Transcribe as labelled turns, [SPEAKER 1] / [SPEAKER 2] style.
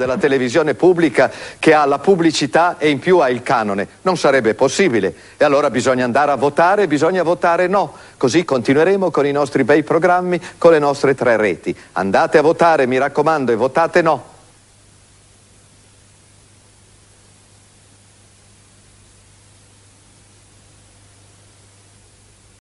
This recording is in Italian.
[SPEAKER 1] della televisione pubblica che ha la pubblicità e in più ha il canone. Non sarebbe possibile. E allora bisogna andare a votare, bisogna votare no. Così continueremo con i nostri bei programmi, con le nostre tre reti. Andate a votare, mi raccomando, e votate no.